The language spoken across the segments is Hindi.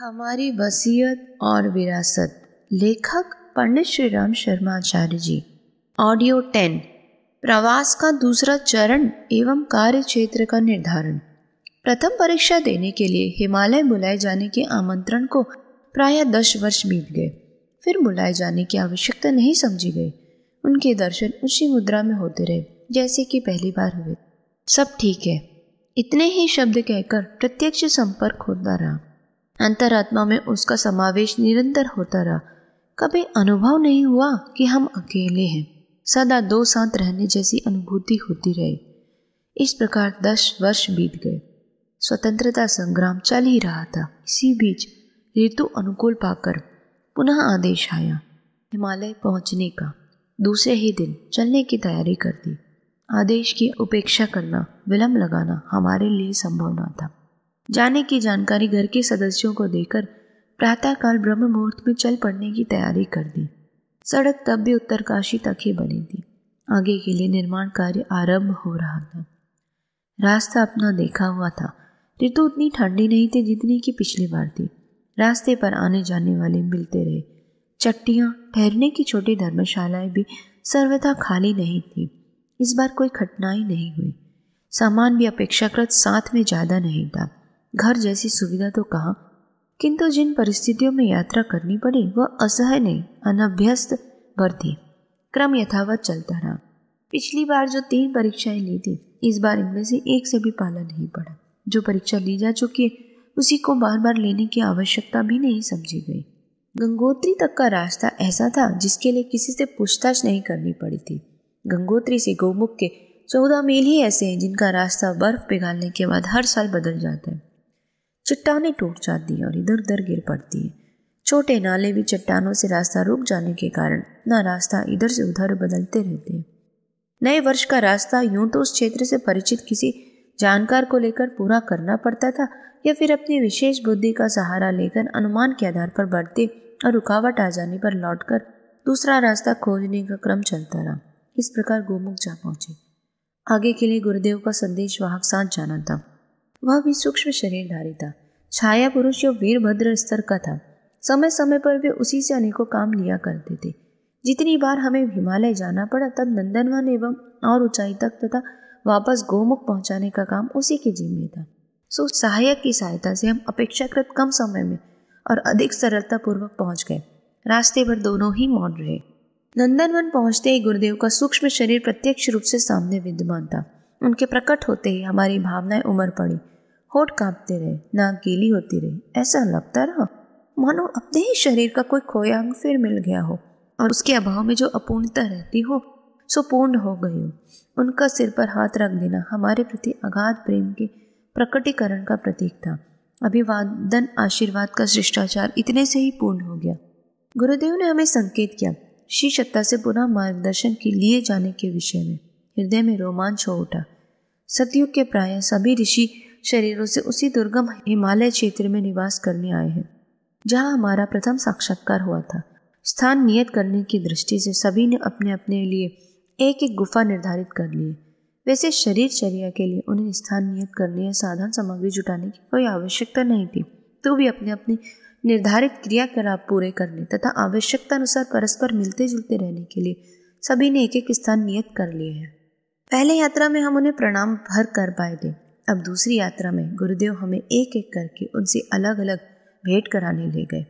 हमारी वसीयत और विरासत लेखक पंडित श्री राम शर्माचार्य जी ऑडियो टेन प्रवास का दूसरा चरण एवं कार्य क्षेत्र का निर्धारण प्रथम परीक्षा देने के लिए हिमालय बुलाए जाने के आमंत्रण को प्राय दस वर्ष बीत गए फिर बुलाए जाने की आवश्यकता नहीं समझी गई उनके दर्शन उसी मुद्रा में होते रहे जैसे कि पहली बार हुए सब ठीक है इतने ही शब्द कहकर प्रत्यक्ष संपर्क होता रहा अंतरात्मा में उसका समावेश निरंतर होता रहा कभी अनुभव नहीं हुआ कि हम अकेले हैं सदा दो साथ रहने जैसी अनुभूति होती रही इस प्रकार दस वर्ष बीत गए स्वतंत्रता संग्राम चल ही रहा था इसी बीच ऋतु अनुकूल पाकर पुनः आदेश आया हिमालय पहुंचने का दूसरे ही दिन चलने की तैयारी कर दी आदेश की उपेक्षा करना विलंब लगाना हमारे लिए संभव न था जाने की जानकारी घर के सदस्यों को देकर प्रातःकाल ब्रह्म मुहूर्त में चल पड़ने की तैयारी कर दी सड़क तब भी उत्तरकाशी तक ही बनी थी आगे के लिए निर्माण कार्य आरंभ हो रहा था रास्ता अपना देखा हुआ था ऋतु उतनी ठंडी नहीं थी जितनी कि पिछली बार थी रास्ते पर आने जाने वाले मिलते रहे चट्टियाँ ठहरने की छोटी धर्मशालाएं भी सर्वथा खाली नहीं थी इस बार कोई कठिनाई नहीं हुई सामान भी अपेक्षाकृत साथ में ज़्यादा नहीं था घर जैसी सुविधा तो कहा किंतु जिन परिस्थितियों में यात्रा करनी पड़ी वह असहय नहीं अनभ्यस्त भर थी क्रम यथावत चलता रहा पिछली बार जो तीन परीक्षाएं ली थी इस बार इनमें से एक से भी पाला नहीं पड़ा जो परीक्षा ली जा चुकी है उसी को बार बार लेने की आवश्यकता भी नहीं समझी गई गंगोत्री तक का रास्ता ऐसा था जिसके लिए किसी से पूछताछ नहीं करनी पड़ी थी गंगोत्री से गोमुख के चौदह मील ही ऐसे हैं जिनका रास्ता बर्फ पिघालने के बाद हर साल बदल जाता है चट्टाने टूट जाती हैं और इधर उधर गिर पड़ती है छोटे नाले भी चट्टानों से रास्ता रुक जाने के कारण ना रास्ता इधर से उधर बदलते रहते हैं नए वर्ष का रास्ता यूं तो उस क्षेत्र से परिचित किसी जानकार को लेकर पूरा करना पड़ता था या फिर अपनी विशेष बुद्धि का सहारा लेकर अनुमान के आधार पर बढ़ते और रुकावट आ जाने पर लौटकर दूसरा रास्ता खोजने का क्रम चलता रहा इस प्रकार गोमुख जा पहुंचे आगे के लिए गुरुदेव का संदेश वाहक साथ जाना था वह भी सूक्ष्म शरीरधारी था छाया पुरुष जो वीरभद्र स्तर का था समय समय पर वे उसी से अनेकों काम लिया करते थे जितनी बार हमें हिमालय जाना पड़ा तब नंदनवन एवं और ऊंचाई तक तथा वापस गोमुख पहुंचाने का काम उसी के जिम्मे था सो सहायक की सहायता से हम अपेक्षाकृत कम समय में और अधिक सरलतापूर्वक पहुंच गए रास्ते पर दोनों ही मौन रहे नंदनवन पहुंचते ही गुरुदेव का सूक्ष्म शरीर प्रत्यक्ष रूप से सामने विद्यमान था उनके प्रकट होते ही हमारी भावनाएं उमड़ पड़ी होठ कांपते रहे नाक गीली होती रही ऐसा लगता रहा मानो अपने ही शरीर का कोई खोया अंग फिर मिल गया हो और उसके अभाव में जो अपूर्णता रहती हो सो पूर्ण हो गई हो उनका सिर पर हाथ रख देना हमारे प्रति अगाध प्रेम के प्रकटीकरण का प्रतीक था अभिवादन आशीर्वाद का शिष्टाचार इतने से ही पूर्ण हो गया गुरुदेव ने हमें संकेत किया श्री सत्ता से पुनः मार्गदर्शन के लिए जाने के विषय में हृदय में रोमांच हो उठा सतयुग के प्राय सभी ऋषि शरीरों से उसी दुर्गम हिमालय क्षेत्र में निवास करने आए हैं जहाँ हमारा प्रथम साक्षात्कार हुआ था स्थान नियत करने की दृष्टि से सभी ने अपने अपने लिए एक एक गुफा निर्धारित कर लिए वैसे शरीर चर्या के लिए उन्हें स्थान नियत करने या साधन सामग्री जुटाने की कोई आवश्यकता नहीं थी तो भी अपने अपने निर्धारित क्रियाकलाप पूरे करने तथा आवश्यकता अनुसार परस्पर मिलते जुलते रहने के लिए सभी ने एक एक स्थान नियत कर लिए हैं पहले यात्रा में हम उन्हें प्रणाम भर कर पाए थे अब दूसरी यात्रा में गुरुदेव हमें एक एक करके उनसे अलग अलग भेंट कराने ले गए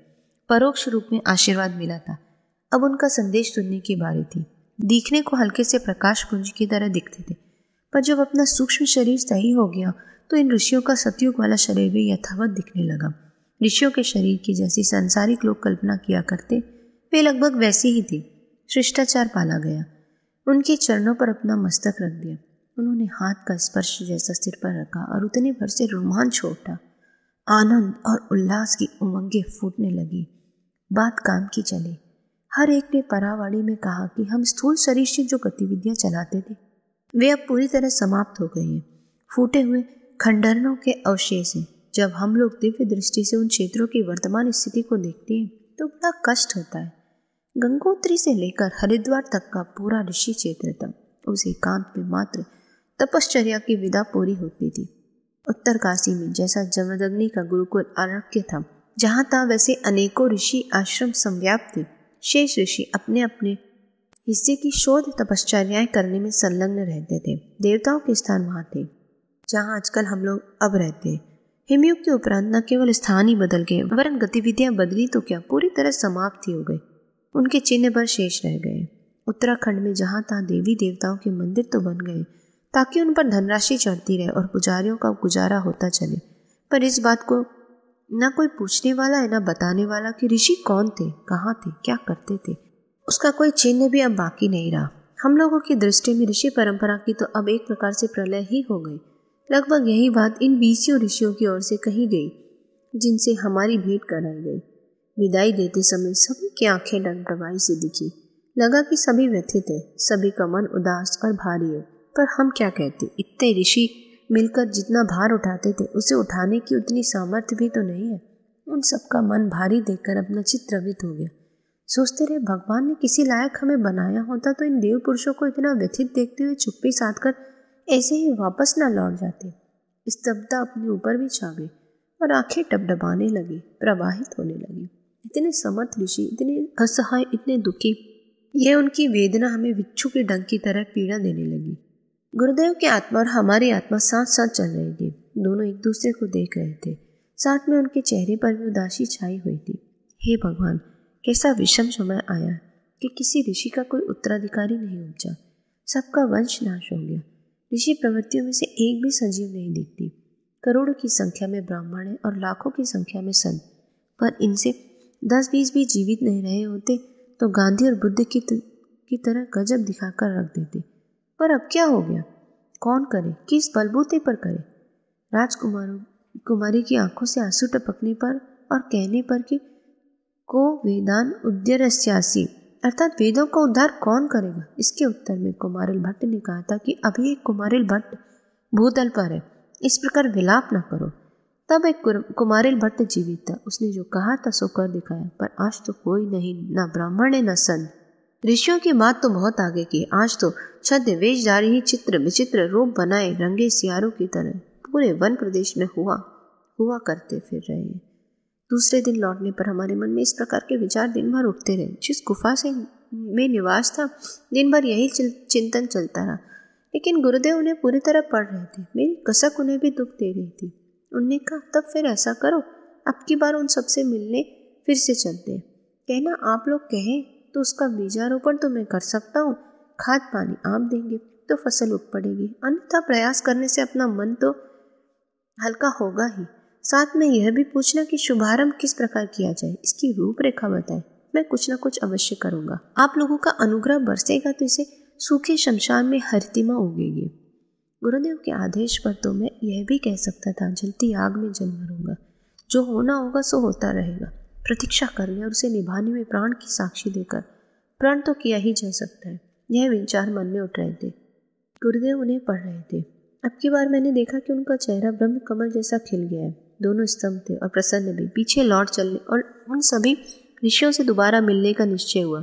परोक्ष रूप में आशीर्वाद मिला था अब उनका संदेश सुनने की बारी थी दिखने को हल्के से प्रकाश पुंज की तरह दिखते थे पर जब अपना सूक्ष्म शरीर सही हो गया तो इन ऋषियों का सतयुग वाला शरीर भी यथावत दिखने लगा ऋषियों के शरीर की जैसी सांसारिक लोग कल्पना किया करते वे लगभग वैसी ही थी शिष्टाचार पाला गया उनके चरणों पर अपना मस्तक रख दिया उन्होंने हाथ का स्पर्श जैसा सिर पर रखा और उतने भर से रोमांच उठा आनंद और उल्लास की उमंगें फूटने लगी बात काम की चली हर एक ने परावाड़ी में कहा कि हम स्थूल शरीर से जो गतिविधियां चलाते थे वे अब पूरी तरह समाप्त हो गए हैं फूटे हुए खंडरनों के अवशेष हैं जब हम लोग दिव्य दृष्टि से उन क्षेत्रों की वर्तमान स्थिति को देखते हैं तो बड़ा कष्ट होता है गंगोत्री से लेकर हरिद्वार तक का पूरा ऋषि क्षेत्र था उस एकांत में मात्र तपश्चर्या की विदा पूरी होती थी उत्तर काशी में जैसा जमदग्नि का गुरुकुल आरक्य था जहाँ था वैसे अनेकों ऋषि आश्रम संव्याप्त थे शेष ऋषि अपने अपने हिस्से की शोध तपश्चर्याएं करने में संलग्न रहते थे देवताओं के स्थान वहाँ थे जहाँ आजकल हम लोग अब रहते हैं हिमयुग के उपरांत न केवल स्थान ही बदल गए वरन गतिविधियां बदली तो क्या पूरी तरह समाप्त ही हो गई उनके चिन्ह पर शेष रह गए उत्तराखंड में जहाँ तहाँ देवी देवताओं के मंदिर तो बन गए ताकि उन पर धनराशि चढ़ती रहे और पुजारियों का गुजारा होता चले पर इस बात को न कोई पूछने वाला है न बताने वाला कि ऋषि कौन थे कहाँ थे क्या करते थे उसका कोई चिन्ह भी अब बाकी नहीं रहा हम लोगों की दृष्टि में ऋषि परंपरा की तो अब एक प्रकार से प्रलय ही हो गई लगभग यही बात इन बीसियों ऋषियों की ओर से कही गई जिनसे हमारी भेंट कराई गई विदाई देते समय सभी की आंखें डगडगाई से दिखी लगा कि सभी व्यथित है सभी का मन उदास और भारी है पर हम क्या कहते इतने ऋषि मिलकर जितना भार उठाते थे उसे उठाने की उतनी सामर्थ्य भी तो नहीं है उन सबका मन भारी देखकर अपना चित्रवित हो गया सोचते रहे भगवान ने किसी लायक हमें बनाया होता तो इन देव पुरुषों को इतना व्यथित देखते हुए चुप्पी साध कर ऐसे ही वापस ना लौट जाते स्तब्धता अपने ऊपर भी छा गई और आंखें डबडबाने लगी प्रवाहित होने लगी इतने समर्थ ऋषि इतने असहाय इतने दुखी यह उनकी वेदना हमें विच्छू के डंक की तरह पीड़ा देने लगी गुरुदेव की आत्मा और हमारी आत्मा साथ साथ चल रही थी दोनों एक दूसरे को देख रहे थे साथ में उनके चेहरे पर भी उदासी छाई हुई थी हे भगवान कैसा विषम समय आया कि किसी ऋषि का कोई उत्तराधिकारी नहीं उपजा सबका वंश नाश हो गया ऋषि प्रवृत्तियों में से एक भी सजीव नहीं दिखती करोड़ों की संख्या में ब्राह्मण है और लाखों की संख्या में संत पर इनसे दस बीस भी जीवित नहीं रहे होते तो गांधी और बुद्ध की, की तरह गजब दिखाकर रख देते पर अब क्या हो गया कौन करे किस बलबूते पर करे राजकुमार कुमारी की आंखों से आंसू टपकने पर और कहने पर कि को वेदान उद्यरस्यासी अर्थात वेदों का उद्धार कौन करेगा इसके उत्तर में कुमारिल भट्ट ने कहा था कि अभी एक कुमारिल भट्ट भूतल पर है इस प्रकार विलाप न करो तब एक कुमारिल भट्ट जीवित था उसने जो कहा था सो कर दिखाया पर आज तो कोई नहीं ना ब्राह्मण है ना संत ऋषियों की बात तो बहुत आगे की आज तो वेशधारी ही चित्र विचित्र रूप बनाए रंगे सियारों की तरह पूरे वन प्रदेश में हुआ हुआ करते फिर रहे हैं दूसरे दिन लौटने पर हमारे मन में इस प्रकार के विचार दिन भर उठते रहे जिस गुफा से में निवास था दिन भर यही चिंतन चलता रहा लेकिन गुरुदेव उन्हें पूरी तरह पढ़ रहे थे मेरी कसक उन्हें भी दुख दे रही थी उनने कहा तब फिर ऐसा करो अब की बार उन सबसे मिलने फिर से चलते हैं कहना आप लोग कहें तो उसका बीजारोपण तो मैं कर सकता हूँ खाद पानी आप देंगे तो फसल उग पड़ेगी अन्यथा प्रयास करने से अपना मन तो हल्का होगा ही साथ में यह भी पूछना कि शुभारंभ किस प्रकार किया जाए इसकी रूपरेखा बताएं मैं कुछ ना कुछ अवश्य करूँगा आप लोगों का अनुग्रह बरसेगा तो इसे सूखे शमशान में हरतिमा उगेगी गुरुदेव के आदेश पर तो मैं यह भी कह सकता था जलती आग में जल मरूंगा जो होना होगा सो होता रहेगा प्रतीक्षा करने और उसे निभाने में प्राण की साक्षी देकर प्राण तो किया ही जा सकता है यह विचार मन में उठ रहे थे गुरुदेव उन्हें पढ़ रहे थे अब की बार मैंने देखा कि उनका चेहरा ब्रह्म कमल जैसा खिल गया है दोनों स्तंभ थे और प्रसन्न भी पीछे लौट चलने और उन सभी ऋषियों से दोबारा मिलने का निश्चय हुआ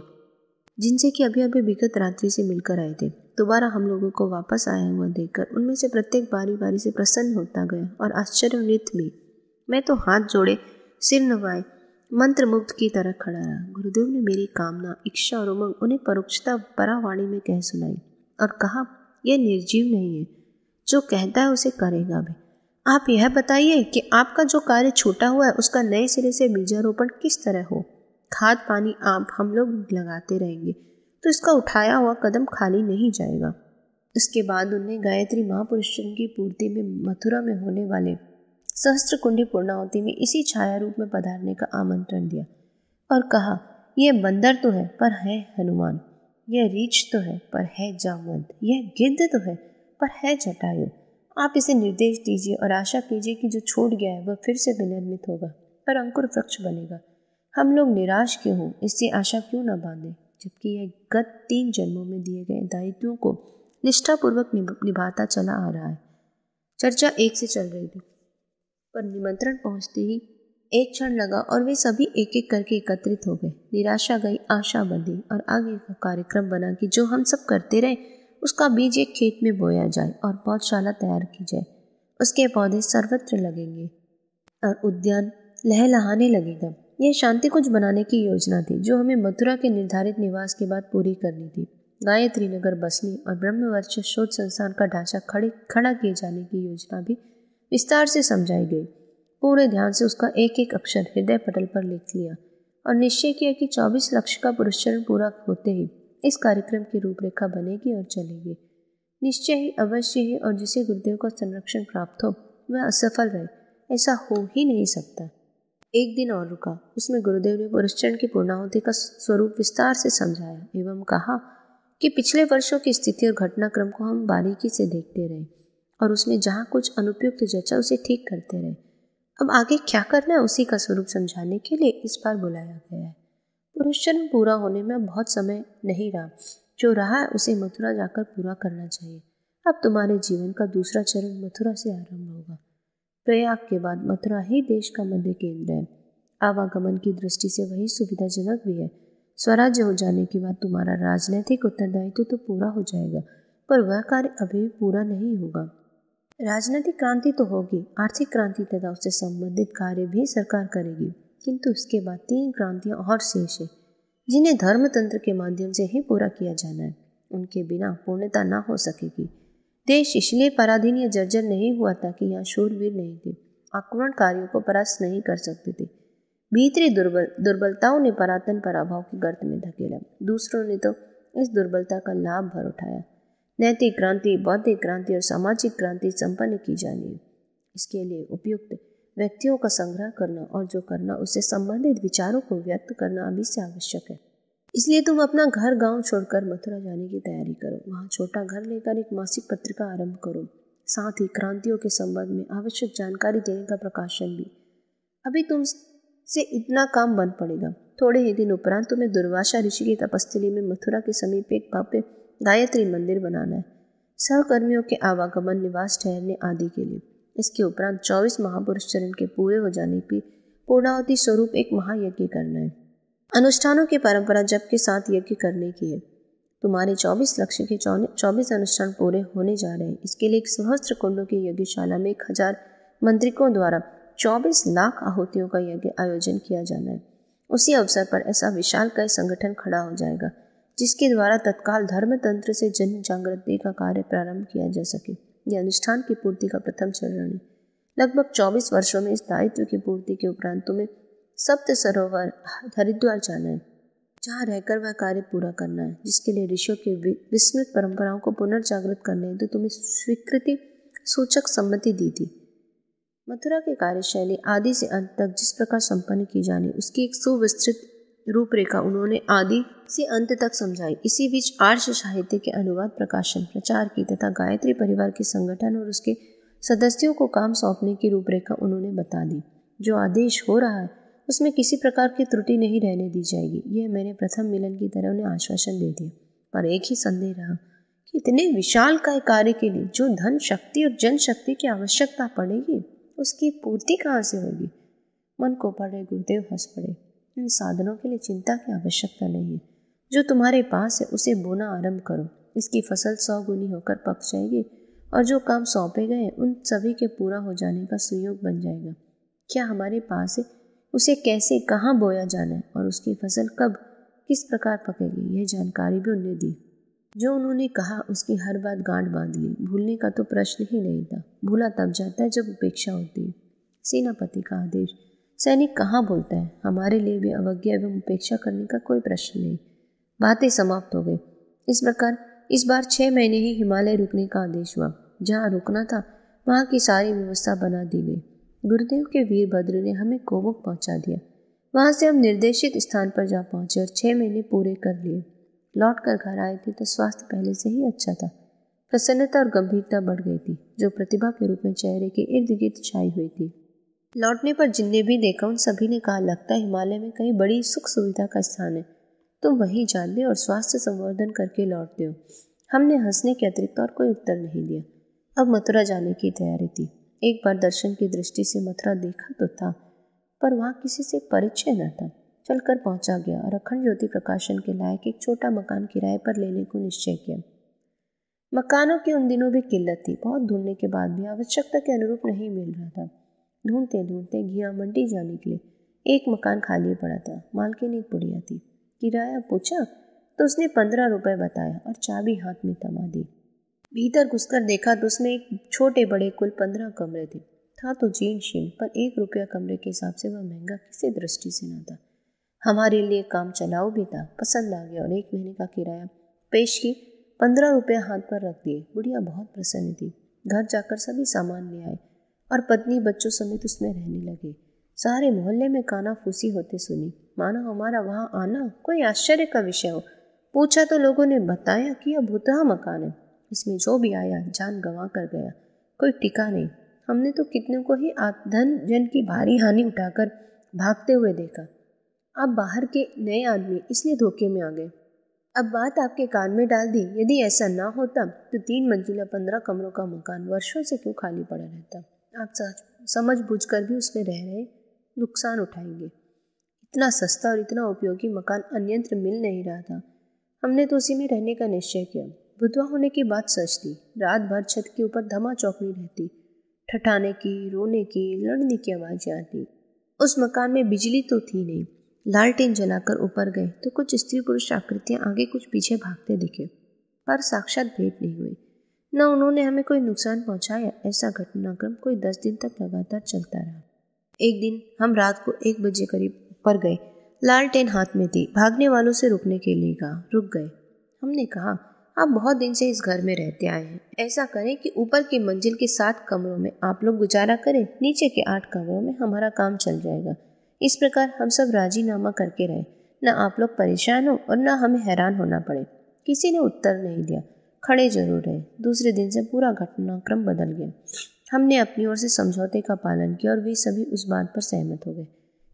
जिनसे कि अभी अभी विगत रात्रि से मिलकर आए थे दोबारा हम लोगों को वापस आया हुआ देखकर उनमें से प्रत्येक बारी बारी से प्रसन्न होता गया और आश्चर्य भी मैं तो हाथ जोड़े सिर नवाए मंत्र की तरह खड़ा रहा गुरुदेव ने मेरी कामना इच्छा और उमंग उन्हें परोक्षता परावाणी में कह सुनाई और कहा यह निर्जीव नहीं है जो कहता है उसे करेगा भी आप यह बताइए कि आपका जो कार्य छूटा हुआ है उसका नए सिरे से बीजारोपण किस तरह हो खाद पानी आप हम लोग लगाते रहेंगे तो इसका उठाया हुआ कदम खाली नहीं जाएगा उसके बाद उन्हें गायत्री महापुरुषम की पूर्ति में मथुरा में होने वाले सहस्त्र कुंडी पूर्णावती में इसी छाया रूप में पधारने का आमंत्रण दिया और कहा यह बंदर तो है पर है हनुमान यह रीछ तो है पर है जामवंत यह गिद्ध तो है पर है जटायु आप इसे निर्देश दीजिए और आशा कीजिए कि जो छोट गया है वह फिर से विनिर्मित होगा और अंकुर वृक्ष बनेगा हम लोग निराश क्यों हों इससे आशा क्यों ना बांधें जबकि यह गत तीन जन्मों में दिए गए दायित्वों को निष्ठापूर्वक निभाता चला आ रहा है चर्चा एक से चल रही थी पर निमंत्रण पहुंचते ही एक क्षण लगा और वे सभी एक एक करके एकत्रित हो गए निराशा गई आशा बंधी और आगे का कार्यक्रम बना कि जो हम सब करते रहे उसका बीज एक खेत में बोया जाए और पौधशाला तैयार की जाए उसके पौधे सर्वत्र लगेंगे और उद्यान लहलहाने लगेगा यह शांति कुंज बनाने की योजना थी जो हमें मथुरा के निर्धारित निवास के बाद पूरी करनी थी गायत्री नगर बसनी और ब्रह्मवर्ष शोध संस्थान का ढांचा खड़े खड़ा किए जाने की योजना भी विस्तार से समझाई गई पूरे ध्यान से उसका एक एक अक्षर हृदय पटल पर लिख लिया और निश्चय किया कि 24 लक्ष्य का पुरस्रण पूरा होते ही इस कार्यक्रम की रूपरेखा बनेगी और चलेगी निश्चय ही अवश्य ही और जिसे गुरुदेव का संरक्षण प्राप्त हो वह असफल रहे ऐसा हो ही नहीं सकता एक दिन और रुका उसमें गुरुदेव ने पुरस्चरण की पूर्णाहुति का स्वरूप विस्तार से समझाया एवं कहा कि पिछले वर्षों की स्थिति और घटनाक्रम को हम बारीकी से देखते रहे और उसमें जहाँ कुछ अनुपयुक्त जचा उसे ठीक करते रहे अब आगे क्या करना है उसी का स्वरूप समझाने के लिए इस बार बुलाया गया है पुरुषचरण पूरा होने में बहुत समय नहीं रहा जो रहा है उसे मथुरा जाकर पूरा करना चाहिए अब तुम्हारे जीवन का दूसरा चरण मथुरा से आरंभ हो प्रयाग के बाद मथुरा ही देश का मध्य केंद्र है आवागमन की दृष्टि से वही सुविधाजनक भी है स्वराज्य हो जाने के बाद तुम्हारा राजनैतिक उत्तरदायित्व तो पूरा हो जाएगा पर वह कार्य अभी पूरा नहीं होगा राजनीतिक क्रांति तो होगी आर्थिक क्रांति तथा उससे संबंधित कार्य भी सरकार करेगी किंतु इसके बाद तीन क्रांतियां और शेष है जिन्हें धर्म तंत्र के माध्यम से ही पूरा किया जाना है उनके बिना पूर्णता ना हो सकेगी देश इसलिए पराधीन या जर्जर नहीं हुआ था कि यहाँ शूरवीर नहीं थे आक्रमणकारियों को परास्त नहीं कर सकते थे भीतरी दुर्बल दुर्बलताओं ने परातन पर अभाव के गर्त में धकेला दूसरों ने तो इस दुर्बलता का लाभ भर उठाया नैतिक क्रांति बौद्धिक क्रांति और सामाजिक क्रांति संपन्न की जानी है इसके लिए उपयुक्त व्यक्तियों का संग्रह करना और जो करना उससे संबंधित विचारों को व्यक्त करना अभी से आवश्यक है इसलिए तुम अपना घर गांव छोड़कर मथुरा जाने की तैयारी करो वहाँ छोटा घर लेकर एक मासिक पत्रिका आरंभ करो साथ ही क्रांतियों के संबंध में आवश्यक जानकारी देने का प्रकाशन भी अभी तुम से इतना काम बन पड़ेगा थोड़े ही दिन उपरांत तुम्हें दुर्वासा ऋषि की तपस्थली में मथुरा के समीप एक भव्य गायत्री मंदिर बनाना है सहकर्मियों के आवागमन निवास ठहरने आदि के लिए इसके उपरांत चौबीस महापुरुष चरण के पूरे हो जाने की पूर्णावती स्वरूप एक महायज्ञ करना है अनुष्ठानों की परंपरा जब के साथ यज्ञ करने की है तुम्हारे चौबीस लक्ष्य के चौबीस अनुष्ठान पूरे होने जा रहे हैं इसके लिए एक सहस्त्र कुंडों की यज्ञशाला में एक हजार मंत्रिकों द्वारा चौबीस लाख आहुतियों का यज्ञ आयोजन किया जाना है उसी अवसर पर ऐसा विशाल का संगठन खड़ा हो जाएगा जिसके द्वारा तत्काल धर्म तंत्र से जन जागृति का कार्य प्रारंभ किया जा सके यह अनुष्ठान की पूर्ति का प्रथम चरण है लगभग चौबीस वर्षों में इस दायित्व की पूर्ति के उपरांत तुम्हें सप्त सरोवर हरिद्वार जाना है जहाँ रहकर वह कार्य पूरा करना है जिसके लिए ऋषियों के विस्मृत परंपराओं को पुनर्जागृत करने हेतु तो तुम्हें स्वीकृति सूचक सम्मति दी थी मथुरा की कार्यशैली आदि से अंत तक जिस प्रकार संपन्न की जानी उसकी एक सुविस्तृत रूपरेखा उन्होंने आदि से अंत तक समझाई इसी बीच आर्ष साहित्य के अनुवाद प्रकाशन प्रचार की तथा गायत्री परिवार के संगठन और उसके सदस्यों को काम सौंपने की रूपरेखा उन्होंने बता दी जो आदेश हो रहा है उसमें किसी प्रकार की त्रुटि नहीं रहने दी जाएगी यह मैंने प्रथम मिलन की तरह उन्हें आश्वासन दे दिया पर एक ही संदेह रहा कि इतने विशाल काय कार्य के लिए जो धन शक्ति और जनशक्ति की आवश्यकता पड़ेगी उसकी पूर्ति कहाँ से होगी मन को पड़े गुरुदेव हंस पड़े इन साधनों के लिए चिंता की आवश्यकता नहीं है जो तुम्हारे पास है उसे बोना आरंभ करो इसकी फसल सौ गुनी होकर पक जाएगी और जो काम सौंपे गए उन सभी के पूरा हो जाने का सुयोग बन जाएगा क्या हमारे पास है उसे कैसे कहाँ बोया जाना है और उसकी फसल कब किस प्रकार पकेगी यह जानकारी भी उन्हें दी जो उन्होंने कहा उसकी हर बात गांठ बांध ली भूलने का तो प्रश्न ही नहीं था भूला तब जाता है जब उपेक्षा होती है सेनापति का आदेश सैनिक कहाँ बोलता है हमारे लिए भी अवज्ञा एवं उपेक्षा करने का कोई प्रश्न नहीं बातें समाप्त हो गई इस प्रकार इस बार छः महीने ही हिमालय रुकने का आदेश हुआ जहाँ रुकना था वहाँ की सारी व्यवस्था बना दी गई गुरुदेव के वीरभद्र ने हमें गोमुख पहुंचा दिया वहां से हम निर्देशित स्थान पर जा पहुँचे और छह महीने पूरे कर लिए लौट कर घर आए थे तो स्वास्थ्य पहले से ही अच्छा था प्रसन्नता और गंभीरता बढ़ गई थी जो प्रतिभा के रूप में चेहरे के इर्द गिर्द छाई हुई थी लौटने पर जिनने भी देखा उन सभी ने कहा लगता है हिमालय में कहीं बड़ी सुख सुविधा का स्थान है तुम वहीं जान ले और स्वास्थ्य संवर्धन करके लौटते हो हमने हंसने के अतिरिक्त और कोई उत्तर नहीं दिया अब मथुरा जाने की तैयारी थी एक बार दर्शन की दृष्टि से मथुरा देखा तो था पर वहाँ किसी से परिचय न था चलकर पहुंचा गया और अखंड ज्योति प्रकाशन के लायक एक छोटा मकान किराए पर लेने को निश्चय किया मकानों की उन दिनों भी किल्लत थी बहुत ढूंढने के बाद भी आवश्यकता के अनुरूप नहीं मिल रहा था ढूंढते ढूंढते घिया मंडी जाने के लिए एक मकान खाली पड़ा था मालकिन एक बुढ़िया थी किराया पूछा तो उसने पंद्रह रुपये बताया और चाबी हाथ में थमा दी भीतर घुसकर देखा तो उसमें एक छोटे बड़े कुल पंद्रह कमरे थे था तो जीन शीन पर एक रुपया कमरे के हिसाब से वह महंगा किसी दृष्टि से ना था हमारे लिए काम चलाओ भी था पसंद आ गया और एक महीने का किराया पेश की पंद्रह रुपये हाथ पर रख दिए बुढ़िया बहुत प्रसन्न थी घर जाकर सभी सामान ले आए और पत्नी बच्चों समेत उसमें रहने लगे सारे मोहल्ले में काना फूसी होते सुनी माना हमारा वहाँ आना कोई आश्चर्य का विषय हो पूछा तो लोगों ने बताया कि यह भूतहा मकान है इसमें जो भी आया जान गंवा कर गया कोई टिका नहीं हमने तो कितने को ही धन जन की भारी हानि उठाकर भागते हुए देखा अब बाहर के नए आदमी इसलिए धोखे में आ गए अब बात आपके कान में डाल दी यदि ऐसा ना होता तो तीन मंजिला पंद्रह कमरों का मकान वर्षों से क्यों खाली पड़ा रहता आप सच समझ बुझ कर भी उसमें रह रहे नुकसान उठाएंगे इतना सस्ता और इतना उपयोगी मकान अन्यत्र मिल नहीं रहा था हमने तो उसी में रहने का निश्चय किया विधवा होने की बात सच थी रात भर छत के ऊपर धमा चौकनी रहती ठठाने की रोने की लड़ने की आवाज़ें आती उस मकान में बिजली तो थी नहीं लालटेन जलाकर ऊपर गए तो कुछ स्त्री पुरुष आकृतियां आगे कुछ पीछे भागते दिखे पर साक्षात भेंट नहीं हुई न उन्होंने हमें कोई नुकसान पहुंचाया ऐसा घटनाक्रम कोई दस दिन तक लगातार चलता रहा एक दिन हम रात को एक बजे करीब ऊपर गए लालटेन हाथ में थी भागने वालों से रुकने के लिए कहा रुक गए हमने कहा आप बहुत दिन से इस घर में रहते आए हैं ऐसा करें कि ऊपर की मंजिल के सात कमरों में आप लोग गुजारा करें नीचे के आठ कमरों में हमारा काम चल जाएगा इस प्रकार हम सब राजीनामा करके रहे न आप लोग परेशान हो और न हमें हैरान होना पड़े किसी ने उत्तर नहीं दिया खड़े जरूर रहे दूसरे दिन से पूरा घटनाक्रम बदल गया हमने अपनी ओर से समझौते का पालन किया और वे सभी उस बात पर सहमत हो गए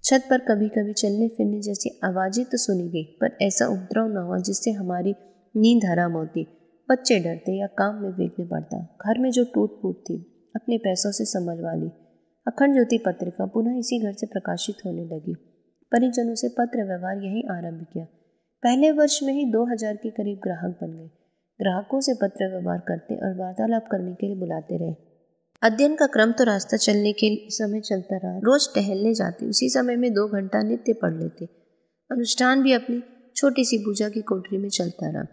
छत पर कभी कभी चलने फिरने जैसी आवाज़ें तो सुनी गई पर ऐसा उपद्रव न हुआ जिससे हमारी नींद हराम होती बच्चे डरते या काम में विघ्न पड़ता घर में जो टूट फूट थी अपने पैसों से संभलवा ली अखंड ज्योति पत्रिका पुनः इसी घर से प्रकाशित होने लगी परिजनों से पत्र व्यवहार यही आरंभ किया पहले वर्ष में ही दो हजार के करीब ग्राहक बन गए ग्राहकों से पत्र व्यवहार करते और वार्तालाप करने के लिए बुलाते रहे अध्ययन का क्रम तो रास्ता चलने के समय चलता रहा रोज टहलने जाते उसी समय में दो घंटा नित्य पढ़ लेते अनुष्ठान भी अपनी छोटी सी पूजा की कोठरी में चलता रहा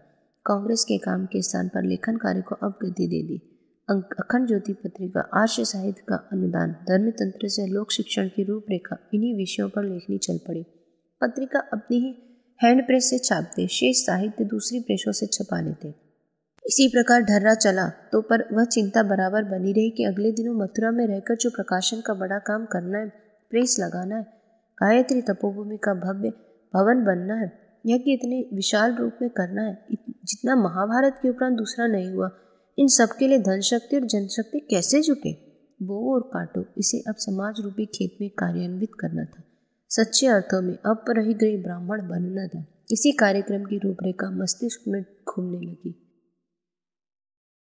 कांग्रेस के काम के स्थान पर लेखन कार्य को अब गति दे दी अं-, अखंड ज्योति पत्रिका आर्ष साहित्य का अनुदान धर्म तंत्र से लोक शिक्षण की रूपरेखा इन्हीं विषयों पर लेखनी चल पड़ी पत्रिका अपनी ही हैंड प्रेस से छापते शेष साहित्य दूसरी प्रेसों से छपा लेते इसी प्रकार ढर्रा चला तो पर वह चिंता बराबर बनी रही कि अगले दिनों मथुरा में रहकर जो प्रकाशन का बड़ा काम करना है प्रेस लगाना है गायत्री तपोभूमि का भव्य भवन बनना है यज्ञ इतने विशाल रूप में करना है जितना महाभारत के उपरांत दूसरा नहीं हुआ इन सब के लिए धन शक्ति और जनशक्ति कैसे जुटे बो और काटो इसे अब समाज रूपी खेत में कार्यान्वित करना था सच्चे अर्थों में अपरही ब्राह्मण बनना था इसी कार्यक्रम की रूपरेखा मस्तिष्क में घूमने लगी